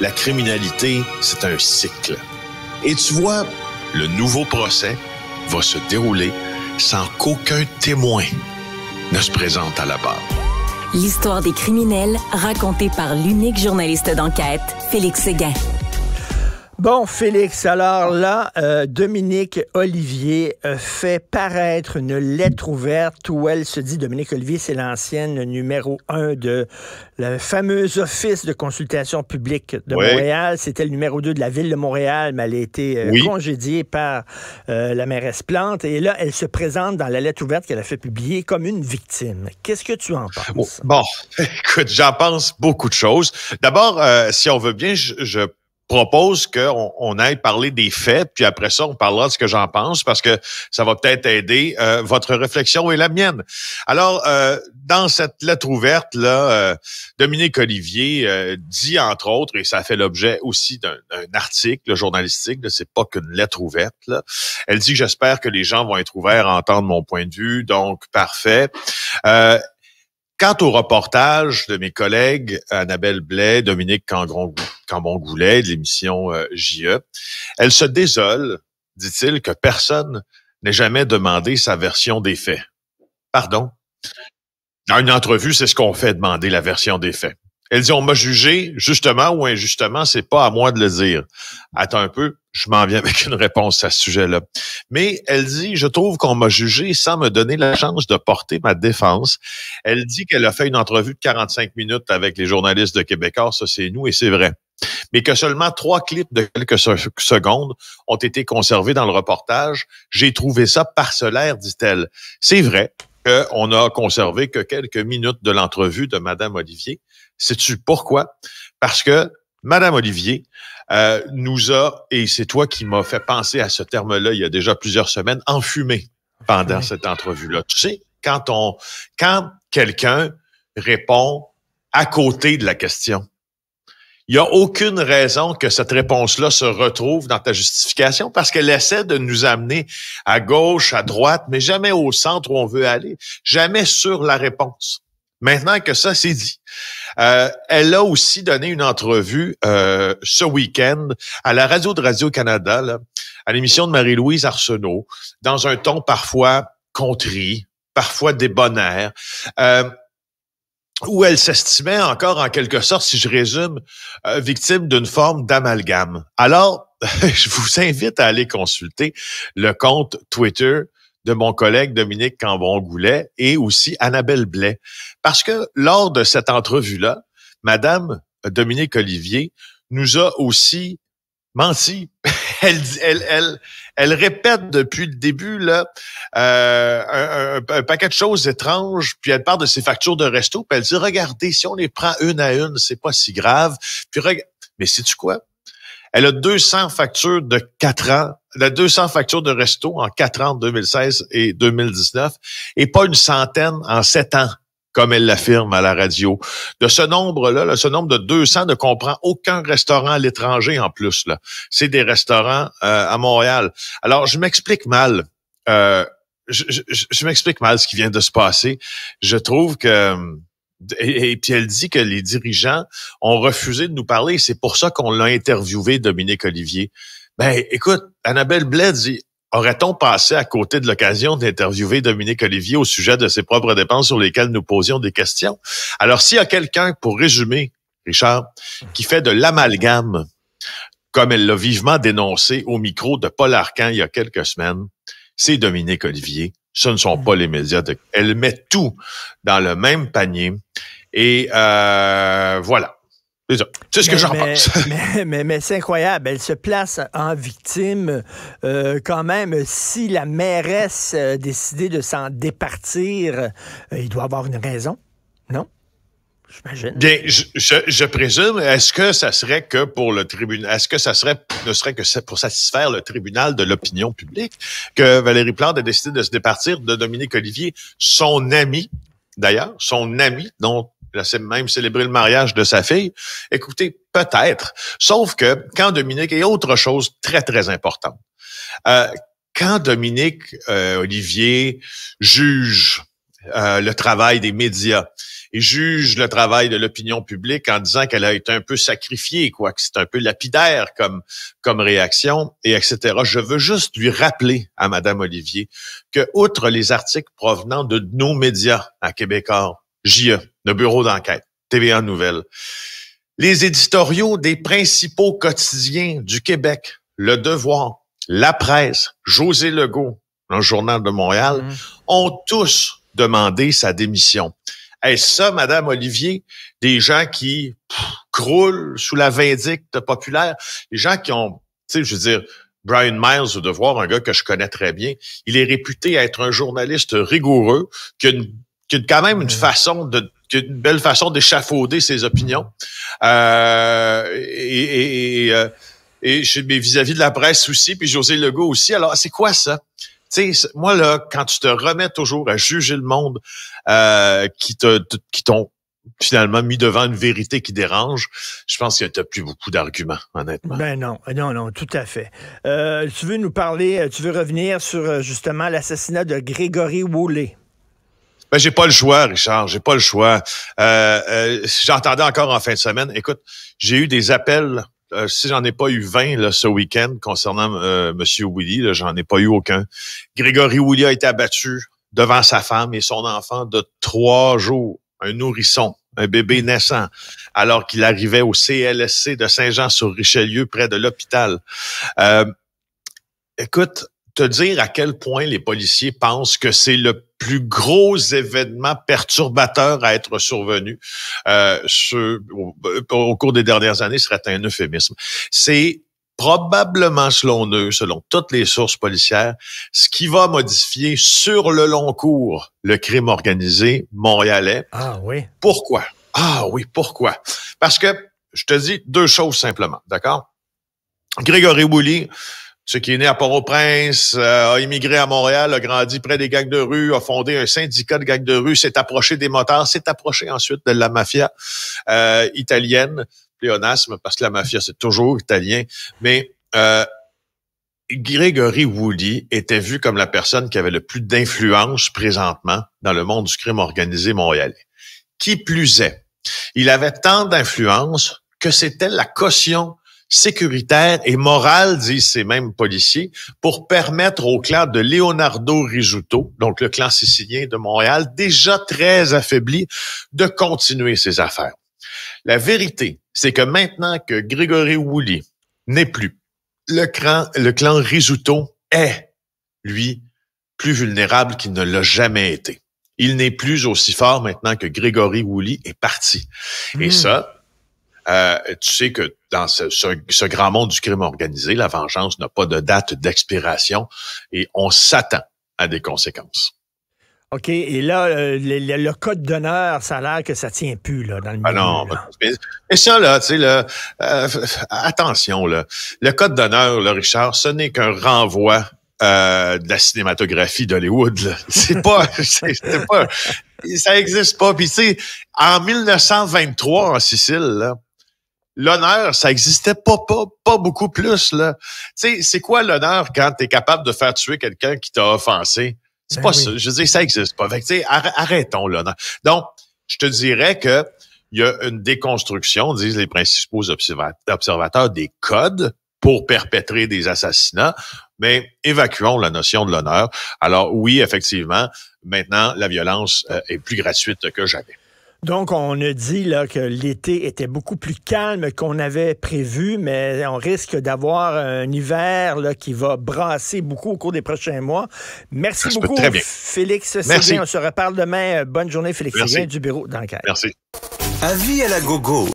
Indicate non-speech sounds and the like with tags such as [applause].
la criminalité, c'est un cycle. Et tu vois, le nouveau procès va se dérouler sans qu'aucun témoin ne se présente à la barre. L'histoire des criminels racontée par l'unique journaliste d'enquête, Félix Seguin. Bon, Félix, alors là, euh, Dominique Olivier euh, fait paraître une lettre ouverte où elle se dit, Dominique Olivier, c'est l'ancienne numéro un de le fameux office de consultation publique de Montréal. C'était le numéro deux de la ville de Montréal, mais elle a été euh, congédiée par la mairesse Plante. Et là, elle se présente dans la lettre ouverte qu'elle a fait publier comme une victime. Qu'est-ce que tu en penses? Oh, bon, [laughs] écoute, j'en pense beaucoup de choses. D'abord, si on veut bien, je propose qu'on aille parler des faits, puis après ça, on parlera de ce que j'en pense, parce que ça va peut-être aider euh, votre réflexion et la mienne. Alors, euh, dans cette lettre ouverte, là, euh, Dominique Olivier euh, dit, entre autres, et ça fait l'objet aussi d'un article journalistique, c'est pas qu'une lettre ouverte, là. elle dit, j'espère que les gens vont être ouverts à entendre mon point de vue, donc parfait. quant au reportage de mes collègues Annabelle Blais, Dominique cangron l'émission euh, JE. Elle se désole, dit-il, que personne n'ait jamais demandé sa version des faits. Pardon. Dans une entrevue, c'est ce qu'on fait, demander la version des faits. Elle dit, on m'a jugé, justement ou injustement, c'est pas à moi de le dire. Attends un peu, je m'en viens avec une réponse à ce sujet-là. Mais elle dit, je trouve qu'on m'a jugé sans me donner la chance de porter ma défense. Elle dit qu'elle a fait une entrevue de 45 minutes avec les journalistes de Québécois, ça c'est nous et c'est vrai. Mais que seulement trois clips de quelques secondes ont été conservés dans le reportage. J'ai trouvé ça parcellaire, dit-elle. C'est vrai qu'on a conservé que quelques minutes de l'entrevue de Madame Olivier, Sais-tu pourquoi? Parce que Madame Olivier euh, nous a, et c'est toi qui m'as fait penser à ce terme-là il y a déjà plusieurs semaines, enfumé pendant cette entrevue-là. Tu sais, quand on, quand quelqu'un répond à côté de la question, il n'y a aucune raison que cette réponse-là se retrouve dans ta justification parce qu'elle essaie de nous amener à gauche, à droite, mais jamais au centre où on veut aller, jamais sur la réponse. Maintenant que ça c'est dit, euh, elle a aussi donné une entrevue euh, ce week-end à la radio de Radio-Canada, à l'émission de Marie-Louise Arsenault, dans un ton parfois contrit, parfois débonnaire, euh, où elle s'estimait encore en quelque sorte, si je résume, euh, victime d'une forme d'amalgame. Alors, [laughs] je vous invite à aller consulter le compte Twitter de mon collègue Dominique Cambon-Goulet et aussi Annabelle Blais. Parce que lors de cette entrevue-là, Madame Dominique Olivier nous a aussi menti. [laughs] elle, elle, elle, elle répète depuis le début là euh, un, paquet de choses étranges, puis elle parle de ses factures de resto, puis elle dit regardez si on les prend une à une, c'est pas si grave. Puis mais sais tu quoi Elle a 200 factures de quatre ans la 200 factures de resto en 4 ans, 2016 et 2019, et pas une centaine en 7 ans comme elle l'affirme à la radio. De ce nombre-là, ce nombre de 200 ne comprend aucun restaurant à l'étranger en plus. Là. C'est des restaurants euh, à Montréal. Alors, je m'explique mal. Euh, je, m'explique mal ce qui vient de se passer. Je trouve que... et, puis elle dit que les dirigeants ont refusé de nous parler. C'est pour ça qu'on l'a interviewé, Dominique Olivier. Ben, écoute, Annabelle Blais dit, aurait-on passé à côté de l'occasion d'interviewer Dominique Olivier au sujet de ses propres dépenses sur lesquelles nous posions des questions? Alors, s'il y a quelqu'un, pour résumer, Richard, qui fait de l'amalgame, comme elle l'a vivement dénoncé au micro de Paul Arcan il y a quelques semaines, c'est Dominique Olivier. Ce ne sont pas les médias. De... Elle met tout dans le même panier. Et euh, voilà. C'est ce que j'en pense. [laughs] Mais, c'est incroyable. Elle se place en victime euh, quand même. Si la mairesse euh, décidait de s'en départir, euh, il doit avoir une raison, non? J'imagine. Bien, je, présume, est-ce que ça serait que pour le tribunal, est-ce que ça serait, ne serait que pour satisfaire le tribunal de l'opinion publique que Valérie Plante a décidé de se départir de Dominique Olivier, son ami, d'ailleurs, son ami dont il a même célébré le mariage de sa fille. Écoutez, peut-être. Sauf que quand Dominique, et autre chose très, très importante, euh, quand Dominique euh, Olivier juge euh, le travail des médias et juge le travail de l'opinion publique en disant qu'elle a été un peu sacrifiée, quoi, que c'est un peu lapidaire comme, comme réaction, et etc. Je veux juste lui rappeler à Madame Olivier que, outre les articles provenant de nos médias à Québécois, JE, le bureau d'enquête, TVA Nouvelle. Les éditoriaux des principaux quotidiens du Québec, Le Devoir, La Presse, José Legault, le Journal de Montréal, mhm. ont tous demandé sa démission. Est-ce ça, Madame Olivier, des gens qui croulent sous la vindicte populaire, les gens qui ont, tu sais, je veux dire, Brian Miles au devoir, un gars que je connais très bien, il est réputé être un journaliste rigoureux, qui a une qui quand même une façon de une belle façon d'échafauder ses opinions. Euh, et, et, et, euh, vis-à-vis de la presse aussi, puis José Legault aussi. Alors, c'est quoi ça? sais, moi, là, quand tu te remets toujours à juger le monde euh, qui t'ont finalement mis devant une vérité qui dérange, je pense qu'il n'y a plus beaucoup d'arguments, honnêtement. Ben non, non, non, tout à fait. Euh, tu veux nous parler, tu veux revenir sur justement l'assassinat de Grégory Woolley. Ben, j'ai pas le choix, Richard. J'ai pas le choix. Euh, euh, j'entendais encore en fin de semaine. Écoute, j'ai eu des appels. Euh, si j'en ai pas eu 20 là, ce week-end concernant Monsieur M. Willy, j'en ai pas eu aucun. Grégory Willy a été abattu devant sa femme et son enfant de trois jours, un nourrisson, un bébé naissant, alors qu'il arrivait au CLSC de Saint-Jean-sur-Richelieu près de l'hôpital. écoute, te dire à quel point les policiers pensent que c'est le plus gros événement perturbateur à être survenu euh, euh, au, cours des dernières années serait un euphémisme. C'est probablement selon eux, selon toutes les sources policières, ce qui va modifier sur le long cours le crime organisé montréalais. Ah oui. Pourquoi? Ah oui, pourquoi? Parce que je te dis deux choses simplement, d'accord? Grégory Woolley, ce qui est né à Port-au-Prince, euh, a immigré à Montréal, a grandi près des gangs de rue, a fondé un syndicat de gangs de rue, s'est approché des motards, s'est approché ensuite de la mafia euh, italienne, pléonasme parce que la mafia c'est toujours italien, mais euh, Gregory Woolley était vu comme la personne qui avait le plus d'influence présentement dans le monde du crime organisé montréalais. Qui plus est, il avait tant d'influence que c'était la caution sécuritaire et morale, disent ces mêmes policiers, pour permettre au clan de Leonardo Risuto, donc le clan sicilien de Montréal, déjà très affaibli, de continuer ses affaires. La vérité, c'est que maintenant que Grégory Woolley n'est plus, le clan, le clan Risuto est, lui, plus vulnérable qu'il ne l'a jamais été. Il n'est plus aussi fort maintenant que Grégory Woolley est parti. Et hmm. ça, euh, tu sais que dans ce, grand monde du crime organisé, la vengeance n'a pas de date d'expiration et on s'attend à des conséquences. OK, et là, euh, le, code d'honneur, ça a l'air que ça tient plus là, dans le ah non, Mais, ça, là, tu sais, euh, attention, là. Le code d'honneur, le Richard, ce n'est qu'un renvoi de la cinématographie d'Hollywood. [laughs] C'est pas, c'est pas, ça existe pas. en 1923 en Sicile, là, l'honneur, ça existait pas, pas, beaucoup plus, là. Tu sais, c'est quoi l'honneur quand tu es capable de faire tuer quelqu'un qui t'a offensé? C'est ben pas ça. Je dis ça existe pas. Fait que, arrêtons l'honneur. Donc, je te dirais que il y a une déconstruction, disent les principaux observateurs, des codes pour perpétrer des assassinats, mais évacuons la notion de l'honneur. Alors oui, effectivement, maintenant, la violence euh, est plus gratuite que jamais. Donc, on a dit là, que l'été était beaucoup plus calme qu'on avait prévu, mais on risque d'avoir un hiver qui va brasser beaucoup au cours des prochains mois. Merci beaucoup, Félix Merci. On se reparle demain. Bonne journée, Félix Merci. du bureau d'enquête. Merci. Avis à la gogo.